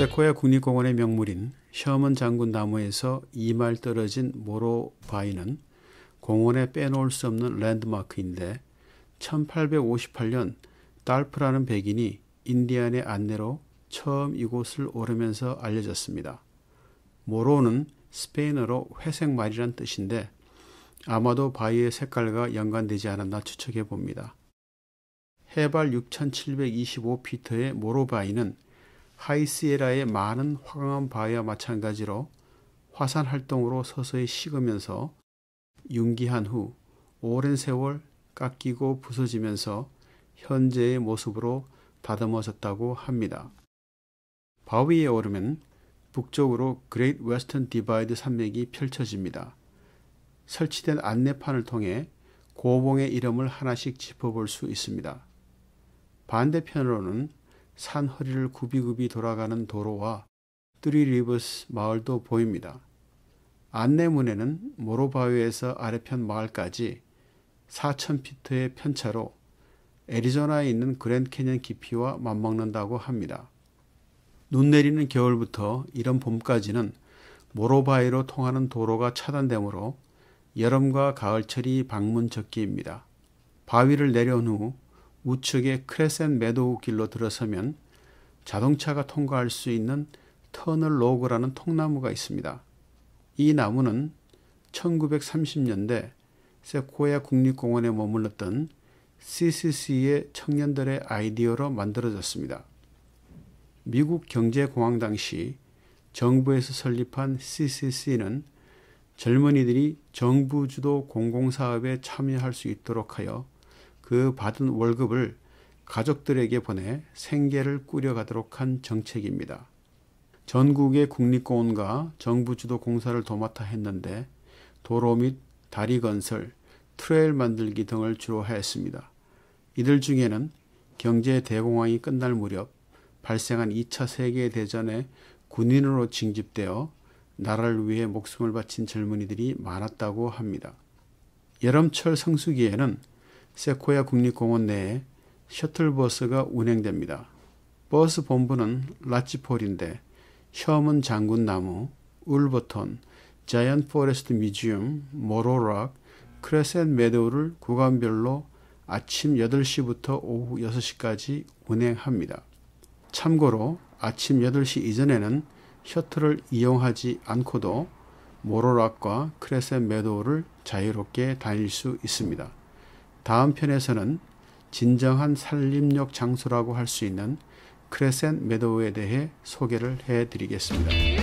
세코의 국립공원의 명물인 셔먼 장군 나무에서 이 말 떨어진 모로 바위는 공원에 빼놓을 수 없는 랜드마크인데 1858년 달프라는 백인이 인디안의 안내로 처음 이곳을 오르면서 알려졌습니다. 모로는 스페인어로 회색 말이란 뜻인데 아마도 바위의 색깔과 연관되지 않았나 추측해 봅니다. 해발 6,725피터의 모로바이는 하이시에라의 많은 화강암 바위와 마찬가지로 화산 활동으로 서서히 식으면서 융기한 후 오랜 세월 깎이고 부서지면서 현재의 모습으로 다듬어졌다고 합니다. 바위에 오르면 북쪽으로 그레이트 웨스턴 디바이드 산맥이 펼쳐집니다. 설치된 안내판을 통해 고봉의 이름을 하나씩 짚어볼 수 있습니다. 반대편으로는 산 허리를 굽이굽이 돌아가는 도로와 뚜리리브스 마을도 보입니다. 안내문에는 모로바위에서 아래편 마을까지 4,000피트의 편차로 애리조나에 있는 그랜캐년 깊이와 맞먹는다고 합니다. 눈 내리는 겨울부터 이런 봄까지는 모로바이로 통하는 도로가 차단되므로 여름과 가을철이 방문적기입니다. 바위를 내려온 후 우측의 크레센 매도우 길로 들어서면 자동차가 통과할 수 있는 터널 로그라는 통나무가 있습니다. 이 나무는 1930년대 세코야 국립공원에 머물렀던 CCC의 청년들의 아이디어로 만들어졌습니다. 미국 경제공황 당시 정부에서 설립한 CCC는 젊은이들이 정부 주도 공공사업에 참여할 수 있도록 하여 그 받은 월급을 가족들에게 보내 생계를 꾸려가도록 한 정책입니다. 전국의 국립공원과 정부주도 공사를 도맡아 했는데 도로 및 다리 건설, 트레일 만들기 등을 주로 하였습니다. 이들 중에는 경제 대공황이 끝날 무렵 발생한 2차 세계대전에 군인으로 징집되어 나라를 위해 목숨을 바친 젊은이들이 많았다고 합니다. 여름철 성수기에는 세코야 국립공원 내에 셔틀버스가 운행됩니다. 버스 본부는 라치폴인데 셔먼 장군나무, 울버턴, 자이언 포레스트 뮤지엄, 모로락, 크레센 메도우를 구간별로 아침 8시부터 오후 6시까지 운행합니다. 참고로 아침 8시 이전에는 셔틀을 이용하지 않고도 모로락과 크레센 메도우를 자유롭게 다닐 수 있습니다. 다음 편에서는 진정한 산림욕 장소라고 할 수 있는 크레센 메도우에 대해 소개를 해 드리겠습니다.